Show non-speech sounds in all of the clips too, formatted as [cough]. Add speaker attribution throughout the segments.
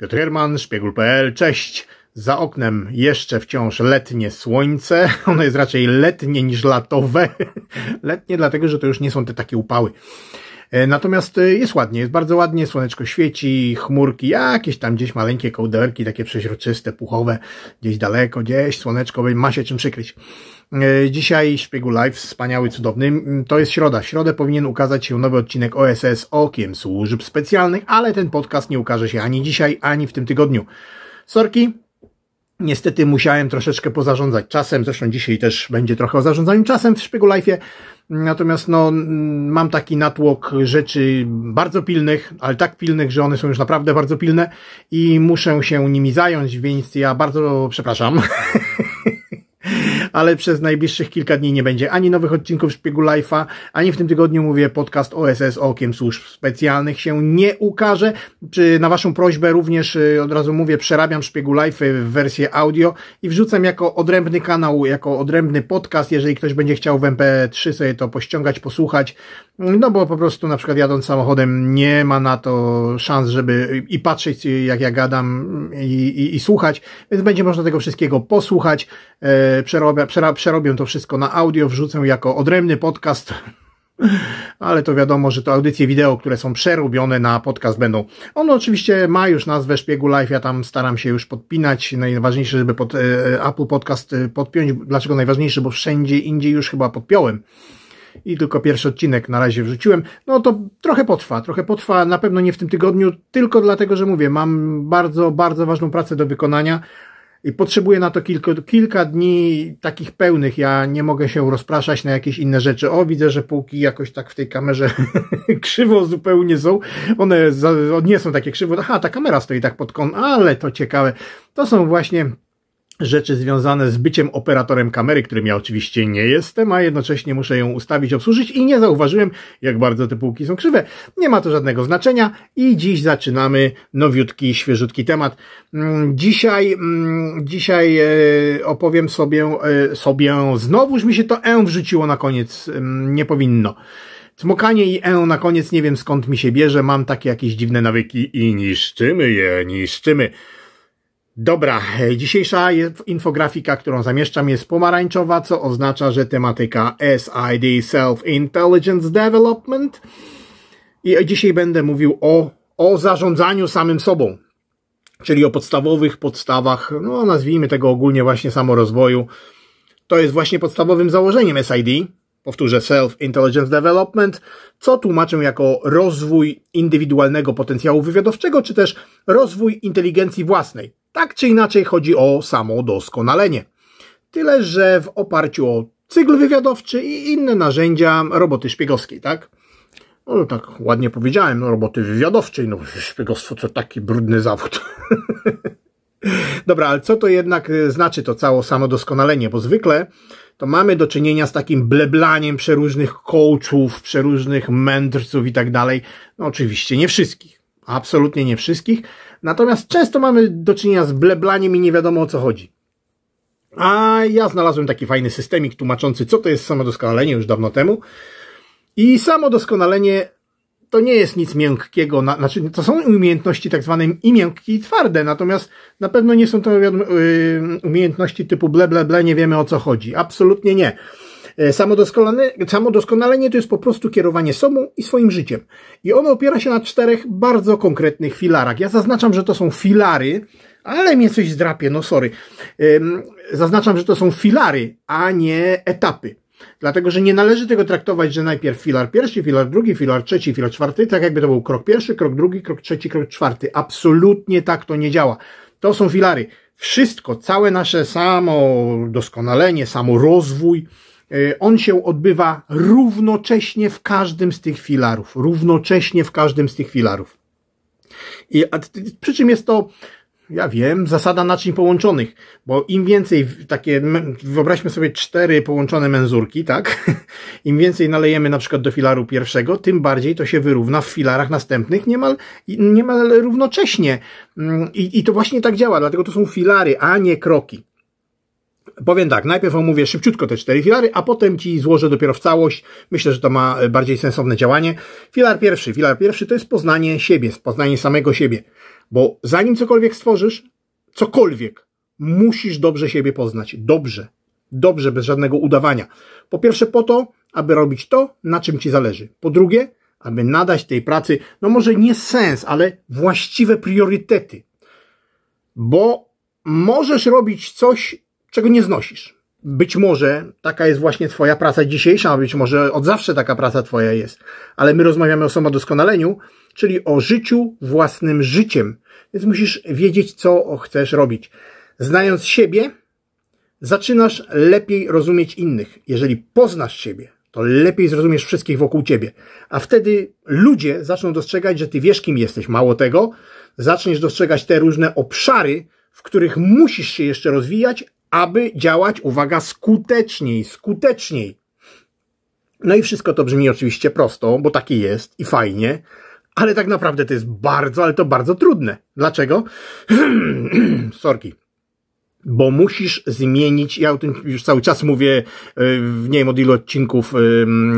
Speaker 1: Piotr Herman, Szpiegul.pl, cześć! Za oknem jeszcze wciąż letnie słońce. [laughs] Ono jest raczej letnie niż latowe. [laughs] Letnie dlatego, że to już nie są te takie upały. E, natomiast e, jest ładnie, jest bardzo ładnie, słoneczko świeci, chmurki, jakieś tam gdzieś maleńkie kołderki, takie przeźroczyste, puchowe, gdzieś daleko, gdzieś słoneczko, ma się czym przykryć. E, dzisiaj Szpiegu Live, wspaniały, cudowny. Mm, to jest środa. W środę powinien ukazać się nowy odcinek OSS Okiem Służb Specjalnych, ale ten podcast nie ukaże się ani dzisiaj, ani w tym tygodniu. Sorki, niestety musiałem troszeczkę pozarządzać czasem, zresztą dzisiaj też będzie trochę o zarządzaniu czasem w Szpiegu Life'ie, natomiast no, mam taki natłok rzeczy bardzo pilnych, ale tak pilnych, że one są już naprawdę bardzo pilne i muszę się nimi zająć, więc ja bardzo przepraszam [laughs] ale przez najbliższych kilka dni nie będzie ani nowych odcinków Szpiegu Life'a, ani w tym tygodniu mówię podcast OSS Okiem Służb Specjalnych się nie ukaże. Czy na Waszą prośbę również y, od razu mówię, przerabiam Szpiegu Life'y w wersję audio i wrzucam jako odrębny kanał, jako odrębny podcast, jeżeli ktoś będzie chciał w MP3 sobie to pościągać, posłuchać, no bo po prostu na przykład jadąc samochodem nie ma na to szans, żeby i patrzeć jak ja gadam i, i, i słuchać, więc będzie można tego wszystkiego posłuchać, e, przerobię, przerobię to wszystko na audio, wrzucę jako odrębny podcast, [laughs] ale to wiadomo, że to audycje wideo, które są przerobione na podcast będą. On oczywiście ma już nazwę Szpiegu Life, ja tam staram się już podpinać. Najważniejsze, żeby pod e, Apple Podcast podpiąć. Dlaczego najważniejsze? Bo wszędzie indziej już chyba podpiąłem i tylko pierwszy odcinek na razie wrzuciłem. No to trochę potrwa, trochę potrwa, na pewno nie w tym tygodniu, tylko dlatego, że mówię, mam bardzo, bardzo ważną pracę do wykonania i potrzebuję na to kilku, kilka dni takich pełnych. Ja nie mogę się rozpraszać na jakieś inne rzeczy. O, widzę, że półki jakoś tak w tej kamerze [laughs] krzywo zupełnie są. One nie są takie krzywo. Aha, ta kamera stoi tak pod kon, ale to ciekawe. To są właśnie rzeczy związane z byciem operatorem kamery, którym ja oczywiście nie jestem, a jednocześnie muszę ją ustawić, obsłużyć i nie zauważyłem, jak bardzo te półki są krzywe. Nie ma to żadnego znaczenia i dziś zaczynamy nowiutki, świeżutki temat. Mm, dzisiaj, mm, dzisiaj e, opowiem sobie, e, sobie, znowuż mi się to E wrzuciło na koniec, mm, nie powinno. Cmokanie i E na koniec, nie wiem skąd mi się bierze, mam takie jakieś dziwne nawyki i niszczymy je, niszczymy. Dobra, dzisiejsza infografika, którą zamieszczam jest pomarańczowa, co oznacza, że tematyka SID, Self Intelligence Development. I dzisiaj będę mówił o, o zarządzaniu samym sobą, czyli o podstawowych podstawach, no nazwijmy tego ogólnie właśnie samorozwoju. To jest właśnie podstawowym założeniem SID, powtórzę Self Intelligence Development, co tłumaczę jako rozwój indywidualnego potencjału wywiadowczego, czy też rozwój inteligencji własnej tak czy inaczej chodzi o samo doskonalenie. Tyle, że w oparciu o cykl wywiadowczy i inne narzędzia roboty szpiegowskiej, tak? No tak ładnie powiedziałem, no, roboty wywiadowczej, no szpiegostwo to taki brudny zawód. [laughs] Dobra, ale co to jednak y, znaczy to całe samodoskonalenie? Bo zwykle to mamy do czynienia z takim bleblaniem przeróżnych coachów, przeróżnych mędrców i tak dalej. No oczywiście nie wszystkich, absolutnie nie wszystkich, Natomiast często mamy do czynienia z bleblaniem i nie wiadomo o co chodzi. A ja znalazłem taki fajny systemik tłumaczący, co to jest samodoskonalenie już dawno temu. I samodoskonalenie to nie jest nic miękkiego, na, znaczy to są umiejętności tak zwane i miękkie i twarde, natomiast na pewno nie są to wiadomo, yy, umiejętności typu ble, ble, ble, nie wiemy o co chodzi. Absolutnie nie. E, samodoskonalenie, to jest po prostu kierowanie sobą i swoim życiem. I ono opiera się na czterech bardzo konkretnych filarach. Ja zaznaczam, że to są filary, ale mnie coś zdrapie, no sorry. Zaznaczam, że to są filary, a nie etapy. Dlatego, że nie należy tego traktować, że najpierw filar pierwszy, filar drugi, filar trzeci, filar czwarty, tak jakby to był krok pierwszy, krok drugi, krok trzeci, krok czwarty. Absolutnie tak to nie działa. To są filary. Wszystko, całe nasze samo doskonalenie, samo rozwój, E, on się odbywa równocześnie w każdym z tych filarów. Równocześnie w każdym z tych filarów. I, a, przy czym jest to, ja wiem, zasada naczyń połączonych, bo im więcej takie, wyobraźmy sobie cztery połączone menzurki, tak? [laughs] Im więcej nalejemy na przykład do filaru pierwszego, tym bardziej to się wyrówna w filarach następnych niemal, niemal równocześnie. Mm, I, i to właśnie tak działa, dlatego to są filary, a nie kroki powiem tak, najpierw omówię szybciutko te cztery filary, a potem Ci złożę dopiero w całość. Myślę, że to ma e, bardziej sensowne działanie. Filar pierwszy. Filar pierwszy to jest poznanie siebie, poznanie samego siebie. Bo zanim cokolwiek stworzysz, cokolwiek, musisz dobrze siebie poznać. Dobrze. Dobrze, bez żadnego udawania. Po pierwsze po to, aby robić to, na czym Ci zależy. Po drugie, aby nadać tej pracy, no może nie sens, ale właściwe priorytety. Bo możesz robić coś, czego nie znosisz. Być może taka jest właśnie Twoja praca dzisiejsza, a być może od zawsze taka praca Twoja jest. Ale my rozmawiamy o samodoskonaleniu, czyli o życiu własnym życiem. Więc musisz wiedzieć, co chcesz robić. Znając siebie, zaczynasz lepiej rozumieć innych. Jeżeli poznasz siebie, to lepiej zrozumiesz wszystkich wokół ciebie. A wtedy ludzie zaczną dostrzegać, że ty wiesz, kim jesteś. Mało tego, zaczniesz dostrzegać te różne obszary, w których musisz się jeszcze rozwijać, aby działać, uwaga, skuteczniej, skuteczniej. No i wszystko to brzmi oczywiście prosto, bo takie jest i fajnie, ale tak naprawdę to jest bardzo, ale to bardzo trudne. Dlaczego? [clears throat] Sorki bo musisz zmienić, ja o tym już cały czas mówię, y, nie wiem od ilu odcinków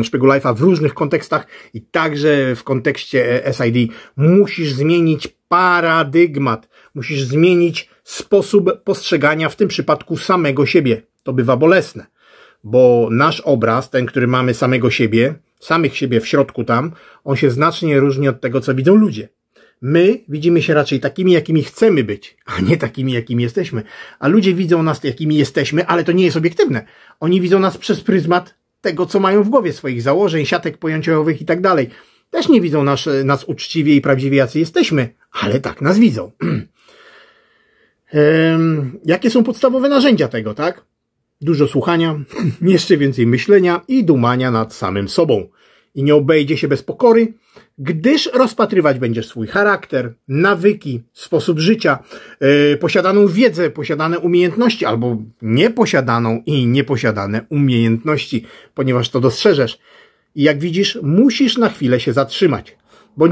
Speaker 1: Szpiegu Life'a w różnych kontekstach i także w kontekście e, SID, musisz zmienić paradygmat. Musisz zmienić sposób postrzegania w tym przypadku samego siebie. To bywa bolesne, bo nasz obraz, ten, który mamy samego siebie, samych siebie w środku tam, on się znacznie różni od tego, co widzą ludzie. My widzimy się raczej takimi, jakimi chcemy być, a nie takimi, jakimi jesteśmy. A ludzie widzą nas, jakimi jesteśmy, ale to nie jest obiektywne. Oni widzą nas przez pryzmat tego, co mają w głowie, swoich założeń, siatek pojęciowych i tak dalej. Też nie widzą nas, nas uczciwie i prawdziwie, jacy jesteśmy, ale tak nas widzą. [clears throat] Jakie są podstawowe narzędzia tego, tak? Dużo słuchania, [clears throat] jeszcze więcej myślenia i dumania nad samym sobą. I nie obejdzie się bez pokory, gdyż rozpatrywać będziesz swój charakter, nawyki, sposób życia, yy, posiadaną wiedzę, posiadane umiejętności albo nieposiadaną i nieposiadane umiejętności, ponieważ to dostrzeżesz. I jak widzisz, musisz na chwilę się zatrzymać, bo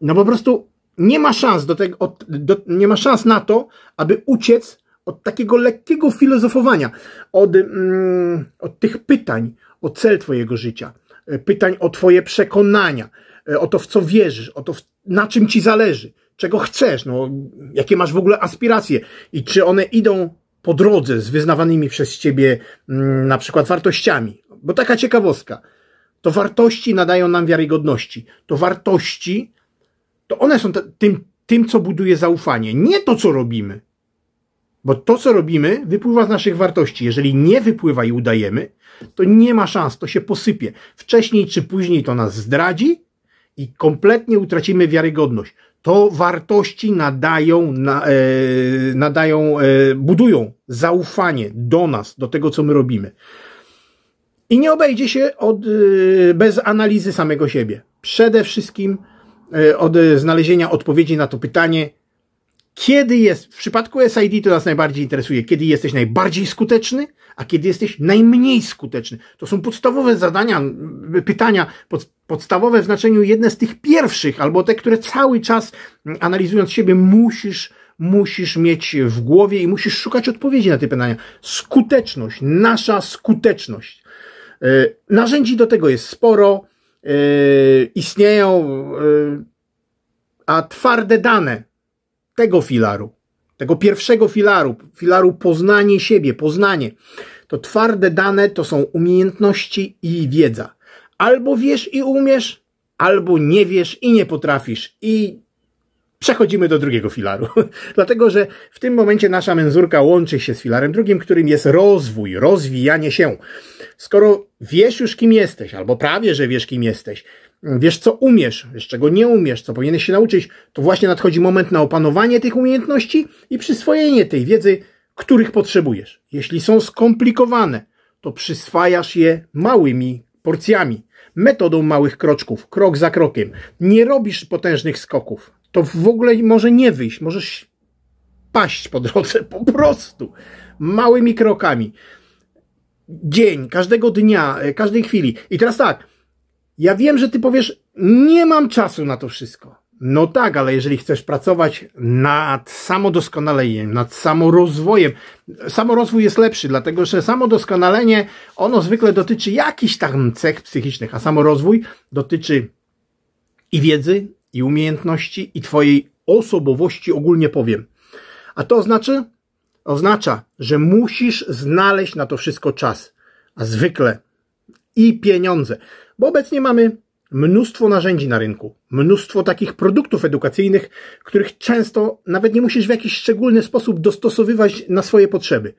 Speaker 1: no po prostu nie ma szans do tego, od, do, nie ma szans na to, aby uciec od takiego lekkiego filozofowania, od, mm, od tych pytań o cel Twojego życia, e, pytań o Twoje przekonania, e, o to, w co wierzysz, o to, na czym Ci zależy, czego chcesz, no, jakie masz w ogóle aspiracje i czy one idą po drodze z wyznawanymi przez Ciebie mm, na przykład wartościami. Bo taka ciekawostka, to wartości nadają nam wiarygodności, to wartości to one są tym, tym, co buduje zaufanie, nie to, co robimy. Bo to, co robimy, wypływa z naszych wartości. Jeżeli nie wypływa i udajemy, to nie ma szans, to się posypie. Wcześniej czy później to nas zdradzi i kompletnie utracimy wiarygodność. To wartości nadają, na, e, nadają e, budują zaufanie do nas, do tego, co my robimy. I nie obejdzie się od, e, bez analizy samego siebie. Przede wszystkim E, od znalezienia odpowiedzi na to pytanie, kiedy jest, w przypadku SID to nas najbardziej interesuje, kiedy jesteś najbardziej skuteczny, a kiedy jesteś najmniej skuteczny. To są podstawowe zadania, pytania, pod, podstawowe w znaczeniu jedne z tych pierwszych, albo te, które cały czas analizując siebie musisz, musisz mieć w głowie i musisz szukać odpowiedzi na te pytania. Skuteczność, nasza skuteczność. E, narzędzi do tego jest sporo. Yy, istnieją, yy, a twarde dane tego filaru, tego pierwszego filaru, filaru poznanie siebie, poznanie, to twarde dane to są umiejętności i wiedza. Albo wiesz i umiesz, albo nie wiesz i nie potrafisz. I przechodzimy do drugiego filaru. [laughs] Dlatego, że w tym momencie nasza menzurka łączy się z filarem drugim, którym jest rozwój, rozwijanie się skoro wiesz już kim jesteś, albo prawie, że wiesz kim jesteś, mm, wiesz co umiesz, wiesz czego nie umiesz, co powinieneś się nauczyć, to właśnie nadchodzi moment na opanowanie tych umiejętności i przyswojenie tej wiedzy, których potrzebujesz. Jeśli są skomplikowane, to przyswajasz je małymi porcjami, metodą małych kroczków, krok za krokiem. Nie robisz potężnych skoków. To w ogóle może nie wyjść, możesz paść po drodze po prostu małymi krokami dzień, każdego dnia, e, każdej chwili. I teraz tak, ja wiem, że ty powiesz, nie mam czasu na to wszystko. No tak, ale jeżeli chcesz pracować nad samodoskonaleniem, nad samorozwojem, samorozwój jest lepszy, dlatego że samodoskonalenie, ono zwykle dotyczy jakichś tam cech psychicznych, a samorozwój dotyczy i wiedzy, i umiejętności, i twojej osobowości ogólnie powiem. A to znaczy, oznacza, że musisz znaleźć na to wszystko czas, a zwykle i pieniądze, bo obecnie mamy mnóstwo narzędzi na rynku, mnóstwo takich produktów edukacyjnych, których często nawet nie musisz w jakiś szczególny sposób dostosowywać na swoje potrzeby.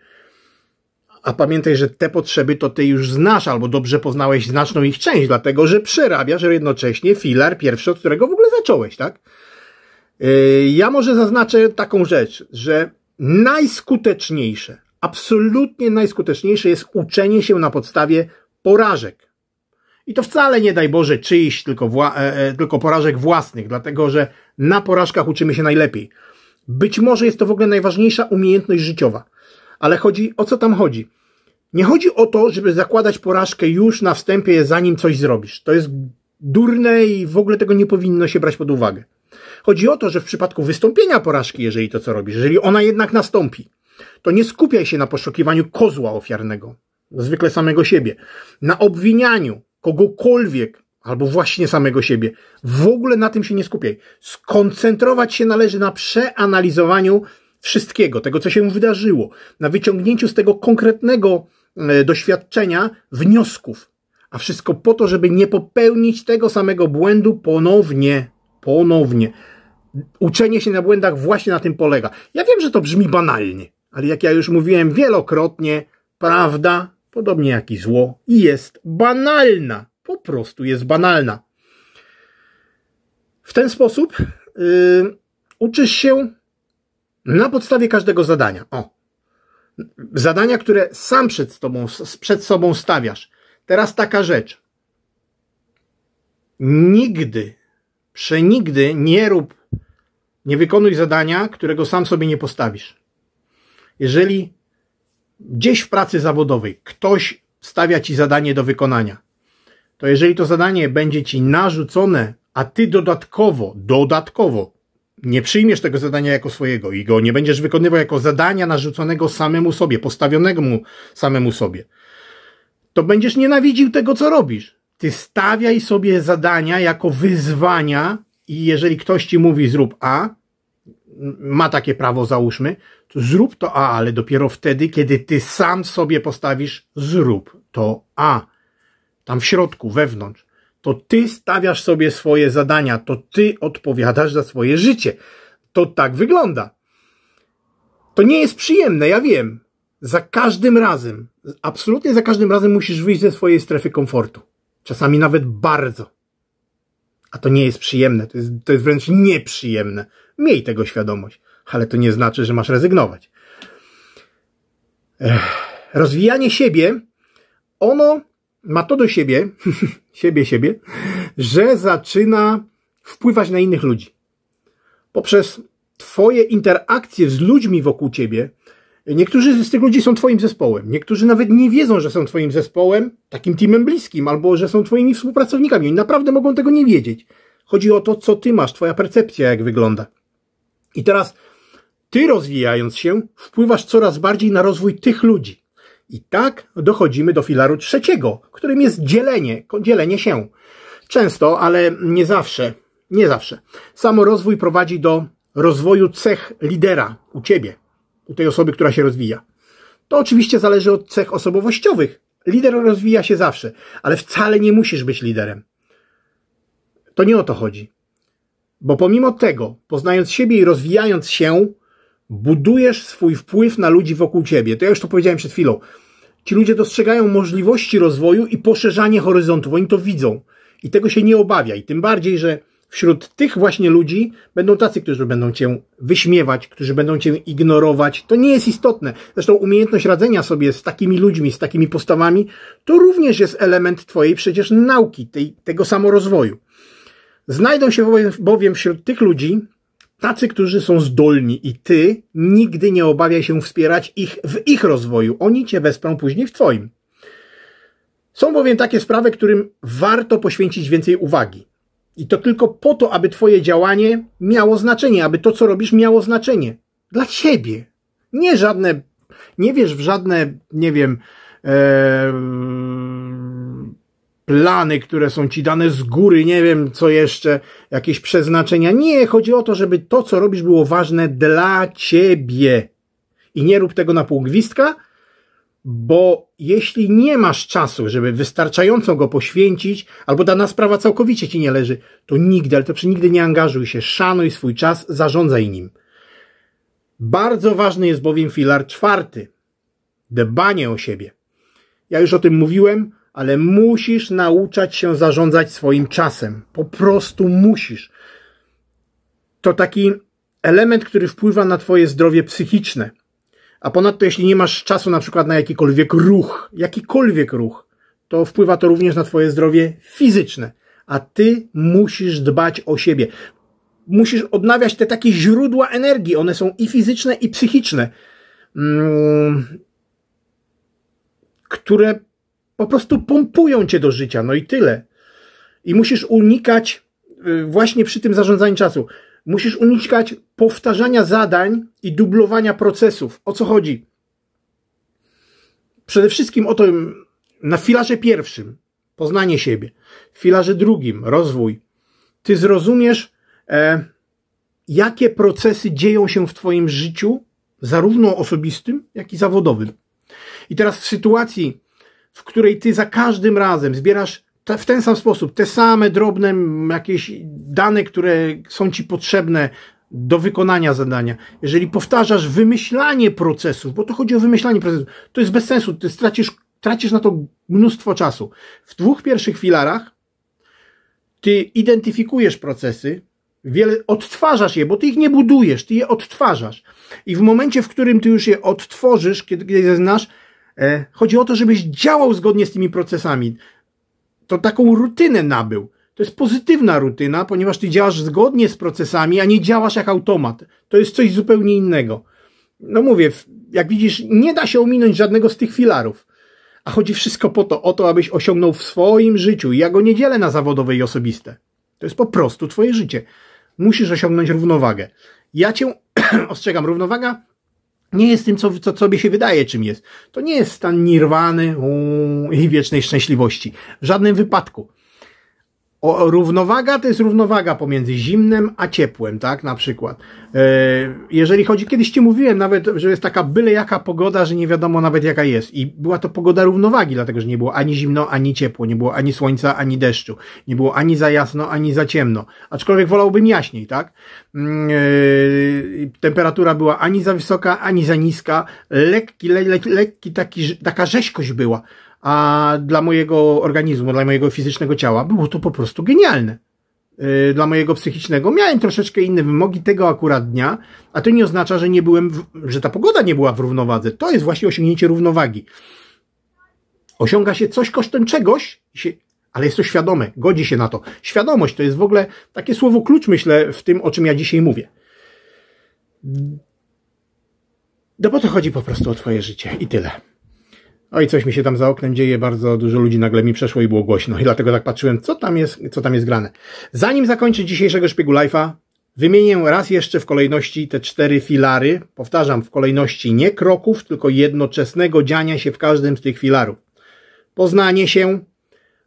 Speaker 1: A pamiętaj, że te potrzeby to ty już znasz, albo dobrze poznałeś znaczną ich część, dlatego że przerabiasz jednocześnie filar pierwszy, od którego w ogóle zacząłeś, tak? Yy, ja może zaznaczę taką rzecz, że najskuteczniejsze, absolutnie najskuteczniejsze jest uczenie się na podstawie porażek. I to wcale nie daj Boże czyjś, tylko, wła- e, e, tylko porażek własnych, dlatego że na porażkach uczymy się najlepiej. Być może jest to w ogóle najważniejsza umiejętność życiowa. Ale chodzi, o co tam chodzi? Nie chodzi o to, żeby zakładać porażkę już na wstępie, zanim coś zrobisz. To jest durne i w ogóle tego nie powinno się brać pod uwagę. Chodzi o to, że w przypadku wystąpienia porażki, jeżeli to co robisz, jeżeli ona jednak nastąpi, to nie skupiaj się na poszukiwaniu kozła ofiarnego, zwykle samego siebie, na obwinianiu kogokolwiek albo właśnie samego siebie. W ogóle na tym się nie skupiaj. Skoncentrować się należy na przeanalizowaniu wszystkiego, tego co się wydarzyło, na wyciągnięciu z tego konkretnego e, doświadczenia wniosków, a wszystko po to, żeby nie popełnić tego samego błędu ponownie. Ponownie uczenie się na błędach właśnie na tym polega. Ja wiem, że to brzmi banalnie, ale jak ja już mówiłem wielokrotnie, prawda, podobnie jak i zło, jest banalna. Po prostu jest banalna. W ten sposób yy, uczysz się na podstawie każdego zadania. O. Zadania, które sam przed, tobą, przed sobą stawiasz. Teraz taka rzecz. Nigdy, przenigdy nie rób nie wykonuj zadania, którego sam sobie nie postawisz. Jeżeli gdzieś w pracy zawodowej ktoś stawia ci zadanie do wykonania, to jeżeli to zadanie będzie ci narzucone, a ty dodatkowo, dodatkowo nie przyjmiesz tego zadania jako swojego i go nie będziesz wykonywał jako zadania narzuconego samemu sobie, postawionego samemu sobie, to będziesz nienawidził tego, co robisz. Ty stawiaj sobie zadania jako wyzwania i jeżeli ktoś ci mówi zrób A, ma takie prawo załóżmy, to zrób to A, ale dopiero wtedy, kiedy ty sam sobie postawisz zrób to A. Tam w środku, wewnątrz. To ty stawiasz sobie swoje zadania, to ty odpowiadasz za swoje życie. To tak wygląda. To nie jest przyjemne, ja wiem. Za każdym razem, absolutnie za każdym razem musisz wyjść ze swojej strefy komfortu. Czasami nawet bardzo. A to nie jest przyjemne, to jest, to jest wręcz nieprzyjemne. Miej tego świadomość, ale to nie znaczy, że masz rezygnować. Ech. Rozwijanie siebie, ono ma to do siebie, [laughs] siebie, siebie, że zaczyna wpływać na innych ludzi. Poprzez Twoje interakcje z ludźmi wokół Ciebie, Niektórzy z tych ludzi są twoim zespołem. Niektórzy nawet nie wiedzą, że są twoim zespołem, takim teamem bliskim, albo że są twoimi współpracownikami. Oni naprawdę mogą tego nie wiedzieć. Chodzi o to, co ty masz, twoja percepcja, jak wygląda. I teraz ty rozwijając się, wpływasz coraz bardziej na rozwój tych ludzi. I tak dochodzimy do filaru trzeciego, którym jest dzielenie, dzielenie się. Często, ale nie zawsze, nie zawsze. Samo rozwój prowadzi do rozwoju cech lidera u ciebie u tej osoby, która się rozwija. To oczywiście zależy od cech osobowościowych. Lider rozwija się zawsze, ale wcale nie musisz być liderem. To nie o to chodzi. Bo pomimo tego, poznając siebie i rozwijając się, budujesz swój wpływ na ludzi wokół ciebie. To ja już to powiedziałem przed chwilą. Ci ludzie dostrzegają możliwości rozwoju i poszerzanie horyzontów. Oni to widzą. I tego się nie obawiaj. Tym bardziej, że wśród tych właśnie ludzi będą tacy, którzy będą cię wyśmiewać, którzy będą cię ignorować. To nie jest istotne. Zresztą umiejętność radzenia sobie z takimi ludźmi, z takimi postawami, to również jest element twojej przecież nauki, tej, tego samorozwoju. Znajdą się bowiem wśród tych ludzi tacy, którzy są zdolni i ty nigdy nie obawiaj się wspierać ich w ich rozwoju. Oni cię wesprą później w twoim. Są bowiem takie sprawy, którym warto poświęcić więcej uwagi. I to tylko po to, aby Twoje działanie miało znaczenie, aby to, co robisz, miało znaczenie. Dla Ciebie. Nie żadne, nie wiesz w żadne, nie wiem, e, plany, które są Ci dane z góry, nie wiem, co jeszcze, jakieś przeznaczenia. Nie, chodzi o to, żeby to, co robisz, było ważne dla Ciebie. I nie rób tego na półgwistka, bo jeśli nie masz czasu, żeby wystarczająco go poświęcić, albo dana sprawa całkowicie ci nie leży, to nigdy, ale to przy nigdy nie angażuj się, szanuj swój czas, zarządzaj nim. Bardzo ważny jest bowiem filar czwarty. Dbanie o siebie. Ja już o tym mówiłem, ale musisz nauczać się zarządzać swoim czasem. Po prostu musisz. To taki element, który wpływa na twoje zdrowie psychiczne a ponadto, jeśli nie masz czasu na przykład na jakikolwiek ruch, jakikolwiek ruch, to wpływa to również na Twoje zdrowie fizyczne. A Ty musisz dbać o siebie. Musisz odnawiać te takie źródła energii. One są i fizyczne, i psychiczne, mm, które po prostu pompują Cię do życia. No i tyle. I musisz unikać y, właśnie przy tym zarządzaniu czasu. Musisz unikać powtarzania zadań i dublowania procesów. O co chodzi? Przede wszystkim o to na filarze pierwszym poznanie siebie, w filarze drugim rozwój. Ty zrozumiesz, e, jakie procesy dzieją się w Twoim życiu, zarówno osobistym, jak i zawodowym. I teraz w sytuacji, w której ty za każdym razem zbierasz te, w ten sam sposób, te same drobne jakieś dane, które są ci potrzebne do wykonania zadania. Jeżeli powtarzasz wymyślanie procesów, bo to chodzi o wymyślanie procesów, to jest bez sensu, ty stracisz, tracisz na to mnóstwo czasu. W dwóch pierwszych filarach ty identyfikujesz procesy, wiele, odtwarzasz je, bo ty ich nie budujesz, ty je odtwarzasz. I w momencie, w którym ty już je odtworzysz, kiedy, kiedy je znasz, e, chodzi o to, żebyś działał zgodnie z tymi procesami to taką rutynę nabył. To jest pozytywna rutyna, ponieważ ty działasz zgodnie z procesami, a nie działasz jak automat. To jest coś zupełnie innego. No mówię, jak widzisz, nie da się ominąć żadnego z tych filarów. A chodzi wszystko po to, o to, abyś osiągnął w swoim życiu. Ja go nie dzielę na zawodowe i osobiste. To jest po prostu twoje życie. Musisz osiągnąć równowagę. Ja cię [clears throat] ostrzegam, równowaga nie jest tym, co, co sobie się wydaje, czym jest. To nie jest stan nirwany uu, i wiecznej szczęśliwości. W żadnym wypadku. O, równowaga to jest równowaga pomiędzy zimnem a ciepłem, tak? Na przykład. E, jeżeli chodzi, kiedyś ci mówiłem nawet, że jest taka byle jaka pogoda, że nie wiadomo nawet jaka jest. I była to pogoda równowagi, dlatego że nie było ani zimno, ani ciepło, nie było ani słońca, ani deszczu, nie było ani za jasno, ani za ciemno. Aczkolwiek wolałbym jaśniej, tak? Mm, e, temperatura była ani za wysoka, ani za niska. Lekki, le, le, lekki taki, taka rzeźkość była a dla mojego organizmu, dla mojego fizycznego ciała było to po prostu genialne. Y, dla mojego psychicznego miałem troszeczkę inne wymogi tego akurat dnia, a to nie oznacza, że nie byłem, w, że ta pogoda nie była w równowadze. To jest właśnie osiągnięcie równowagi. Osiąga się coś kosztem czegoś, ale jest to świadome, godzi się na to. Świadomość to jest w ogóle takie słowo klucz, myślę, w tym, o czym ja dzisiaj mówię. No bo to chodzi po prostu o Twoje życie i tyle. Oj, no coś mi się tam za oknem dzieje, bardzo dużo ludzi nagle mi przeszło i było głośno. I dlatego tak patrzyłem, co tam jest, co tam jest grane. Zanim zakończę dzisiejszego Szpiegu Life'a, wymienię raz jeszcze w kolejności te cztery filary. Powtarzam, w kolejności nie kroków, tylko jednoczesnego dziania się w każdym z tych filarów. Poznanie się,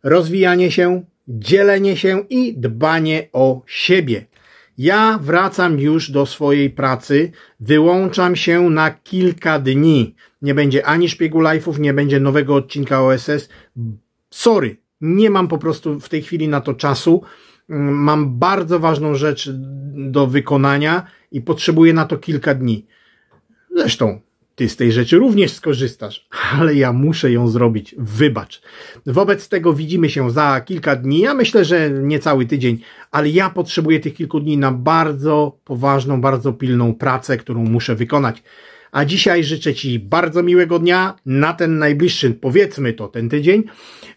Speaker 1: rozwijanie się, dzielenie się i dbanie o siebie. Ja wracam już do swojej pracy, wyłączam się na kilka dni. Nie będzie ani szpiegu live'ów, nie będzie nowego odcinka OSS. Sorry, nie mam po prostu w tej chwili na to czasu. Mm, mam bardzo ważną rzecz do wykonania i potrzebuję na to kilka dni. Zresztą, ty z tej rzeczy również skorzystasz, ale ja muszę ją zrobić. Wybacz. Wobec tego widzimy się za kilka dni. Ja myślę, że nie cały tydzień, ale ja potrzebuję tych kilku dni na bardzo poważną, bardzo pilną pracę, którą muszę wykonać. A dzisiaj życzę Ci bardzo miłego dnia na ten najbliższy, powiedzmy to, ten tydzień,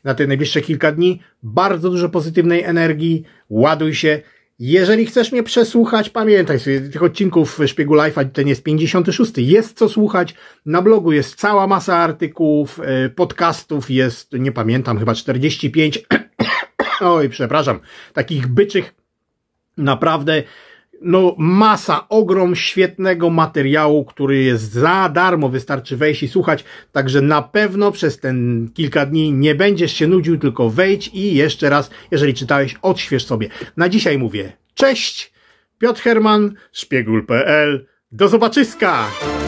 Speaker 1: na te najbliższe kilka dni. Bardzo dużo pozytywnej energii. Ładuj się. Jeżeli chcesz mnie przesłuchać, pamiętaj sobie, tych odcinków Szpiegu Life'a ten jest 56. Jest co słuchać. Na blogu jest cała masa artykułów, e, podcastów jest, nie pamiętam, chyba 45. [coughs] Oj, przepraszam, takich byczych naprawdę no masa, ogrom świetnego materiału, który jest za darmo, wystarczy wejść i słuchać, także na pewno przez ten kilka dni nie będziesz się nudził, tylko wejdź i jeszcze raz, jeżeli czytałeś, odśwież sobie. Na dzisiaj mówię cześć, Piotr Herman, szpiegul.pl, do zobaczyska!